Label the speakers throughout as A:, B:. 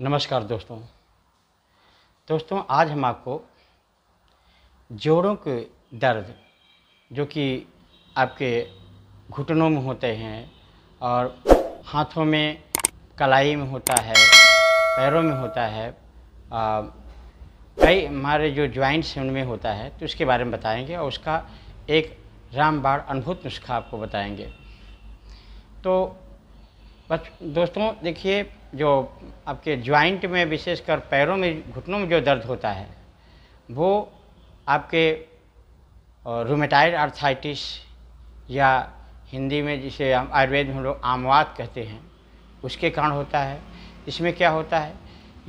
A: नमस्कार दोस्तों दोस्तों आज हम आपको जोड़ों के दर्द जो कि आपके घुटनों में होते हैं और हाथों में कलाई में होता है पैरों में होता है कई हमारे जो ज्वाइंट्स हैं उनमें होता है तो उसके बारे में बताएंगे और उसका एक रामबाण अनुभूत नुस्खा आपको बताएंगे तो बस दोस्तों देखिए जो आपके ज्वाइंट में विशेषकर पैरों में घुटनों में जो दर्द होता है वो आपके रोमेटाइड आर्थाइटिस या हिंदी में जिसे हम आयुर्वेद में हम लोग आमवाद कहते हैं उसके कारण होता है इसमें क्या होता है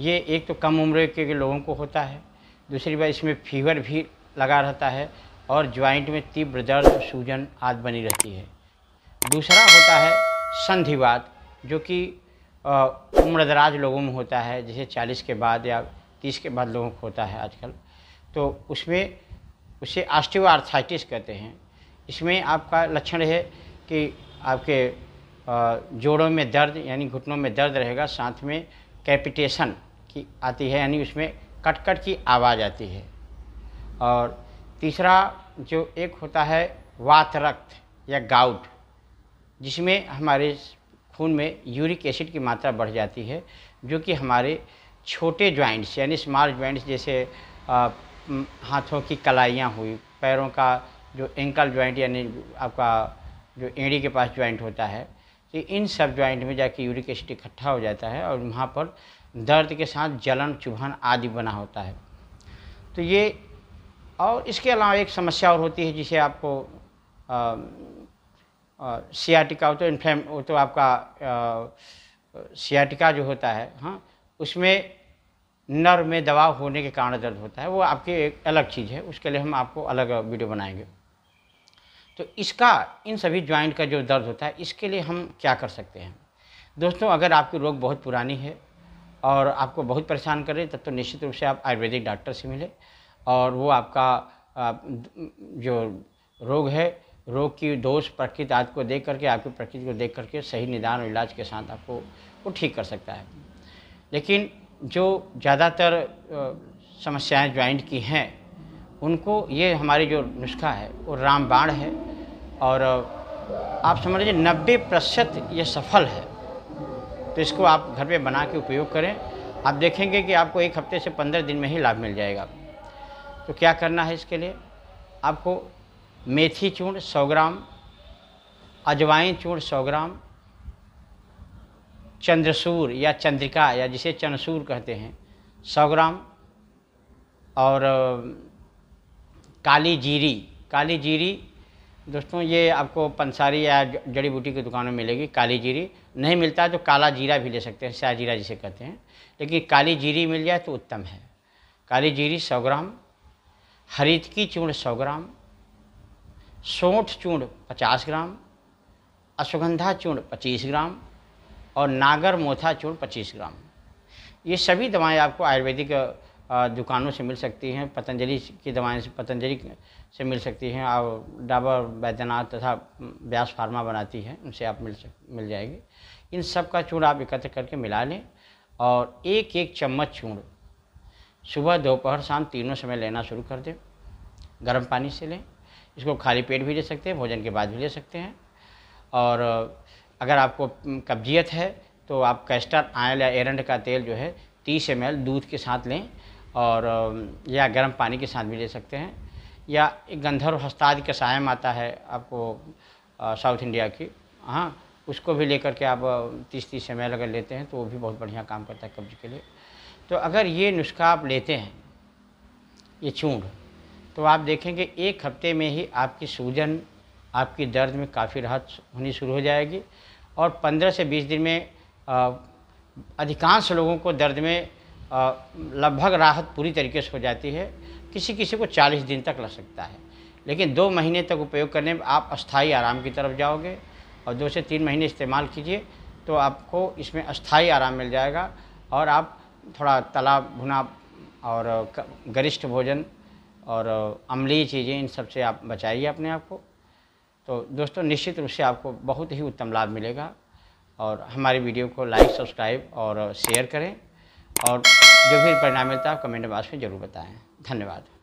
A: ये एक तो कम उम्र के लोगों को होता है दूसरी बात इसमें फीवर भी लगा रहता है और ज्वाइंट में तीव्र दर्द सूजन आदि बनी रहती है दूसरा होता है संधिवात जो कि उम्र दराज लोगों में होता है जैसे चालीस के बाद या तीस के बाद लोगों को होता है आजकल तो उसमें उसे आर्थाइटिस कहते हैं इसमें आपका लक्षण है कि आपके जोड़ों में दर्द यानी घुटनों में दर्द रहेगा साथ में कैपिटेशन की आती है यानी उसमें कट कट की आवाज़ आती है और तीसरा जो एक होता है वात रक्त या गाउट जिसमें हमारे खून में यूरिक एसिड की मात्रा बढ़ जाती है जो कि हमारे छोटे जॉइंट्स यानी स्मॉल जॉइंट्स जैसे आ, हाथों की कलाइयाँ हुई पैरों का जो एंकल जॉइंट यानी आपका जो एड़ी के पास जॉइंट होता है तो इन सब जॉइंट में जाके यूरिक एसिड इकट्ठा हो जाता है और वहाँ पर दर्द के साथ जलन चुभन आदि बना होता है तो ये और इसके अलावा एक समस्या और होती है जिसे आपको आ, सियाटिका तो इन्फ्लेम वो तो आपका सियाटिका जो होता है हाँ उसमें नर्व में दबाव होने के कारण दर्द होता है वो आपकी एक अलग चीज़ है उसके लिए हम आपको अलग वीडियो बनाएंगे तो इसका इन सभी ज्वाइंट का जो दर्द होता है इसके लिए हम क्या कर सकते हैं दोस्तों अगर आपकी रोग बहुत पुरानी है और आपको बहुत परेशान करे तब तो निश्चित रूप से आप आयुर्वेदिक डॉक्टर से मिले और वो आपका आप जो रोग है रोग की दोष प्रकृति आदि को देख करके आपकी प्रकृति को देख करके सही निदान और इलाज के साथ आपको वो ठीक कर सकता है लेकिन जो ज़्यादातर समस्याएं ज्वाइंट की हैं उनको ये हमारी जो नुस्खा है वो रामबाण है और आप समझ लीजिए नब्बे प्रतिशत ये सफल है तो इसको आप घर पे बना के उपयोग करें आप देखेंगे कि आपको एक हफ्ते से पंद्रह दिन में ही लाभ मिल जाएगा तो क्या करना है इसके लिए आपको मेथी चूर्ण 100 ग्राम अजवाइन चूर्ण 100 ग्राम चंद्रसूर या चंद्रिका या जिसे चंद्रसूर कहते हैं 100 ग्राम और काली जीरी काली जीरी दोस्तों ये आपको पंसारी या जड़ी बूटी की दुकानों में मिलेगी काली जीरी नहीं मिलता है तो काला जीरा भी ले सकते हैं शाह जीरा जिसे कहते हैं लेकिन काली जीरी मिल जाए तो उत्तम है काली जीरी 100 ग्राम हरित की चूर्ण 100 ग्राम सोठ चूर्ण 50 ग्राम अश्वगंधा चूर्ण 25 ग्राम और नागर मोथा चूर्ण 25 ग्राम ये सभी दवाएं आपको आयुर्वेदिक दुकानों से मिल सकती हैं पतंजलि की दवाएं से पतंजलि से मिल सकती हैं और डाबर बैद्यनाथ तथा व्यास फार्मा बनाती है उनसे आप मिल सक मिल जाएगी इन सब का चूर्ण आप एकत्र करके मिला लें और एक एक चम्मच चूर्ण सुबह दोपहर शाम तीनों समय लेना शुरू कर दें गर्म पानी से लें इसको खाली पेट भी ले सकते हैं भोजन के बाद भी ले सकते हैं और अगर आपको कब्जियत है तो आप कैस्टर आयल या एरंड का तेल जो है तीस एम दूध के साथ लें और या गर्म पानी के साथ भी ले सकते हैं या एक गंधर हस्ताद के सायम आता है आपको साउथ इंडिया की हाँ उसको भी लेकर के आप तीस तीस एम अगर लेते हैं तो वो भी बहुत बढ़िया काम करता है कब्ज के लिए तो अगर ये नुस्खा आप लेते हैं ये चूड़ तो आप देखेंगे एक हफ्ते में ही आपकी सूजन आपकी दर्द में काफ़ी राहत होनी शुरू हो जाएगी और 15 से 20 दिन में अधिकांश लोगों को दर्द में लगभग राहत पूरी तरीके से हो जाती है किसी किसी को 40 दिन तक लग सकता है लेकिन दो महीने तक उपयोग करने में आप अस्थाई आराम की तरफ जाओगे और दो से तीन महीने इस्तेमाल कीजिए तो आपको इसमें अस्थाई आराम मिल जाएगा और आप थोड़ा तला भुना और गरिष्ठ भोजन और अमली चीज़ें इन सब से आप बचाइए अपने आप को तो दोस्तों निश्चित रूप से आपको बहुत ही उत्तम लाभ मिलेगा और हमारी वीडियो को लाइक सब्सक्राइब और शेयर करें और जो भी परिणाम मिलता है कमेंट बॉक्स में ज़रूर बताएं धन्यवाद